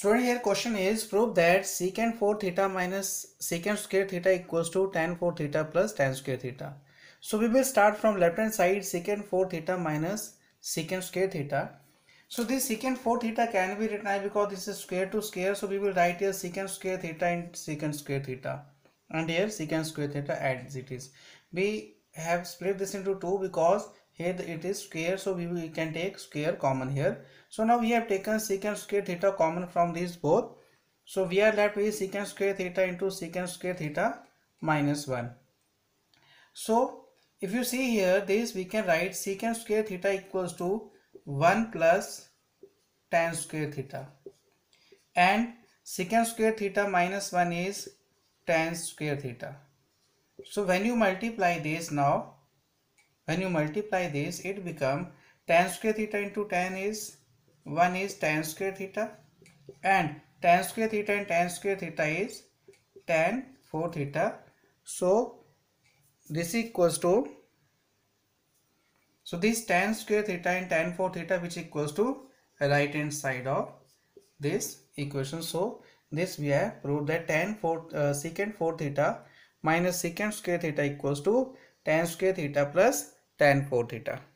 Student here question is prove that secant 4 theta minus secant square theta equals to tan 4 theta plus tan square theta. So we will start from left hand side secant 4 theta minus secant square theta. So this secant 4 theta can be written as because this is square to square. So we will write here secant square theta and secant square theta. And here secant square theta as it is. We have split this into two because here it is square so we, we can take square common here so now we have taken secant square theta common from these both so we are left with secant square theta into secant square theta minus 1 so if you see here this we can write secant square theta equals to 1 plus tan square theta and secant square theta minus 1 is tan square theta so when you multiply this now when you multiply this, it become tan square theta into tan is 1 is tan square theta and tan square theta and tan square theta is tan 4 theta. So this equals to so this tan square theta and tan 4 theta which equals to right hand side of this equation. So this we have proved that tan 4 uh, secant 4 theta minus secant square theta equals to tan square theta plus tan 4 theta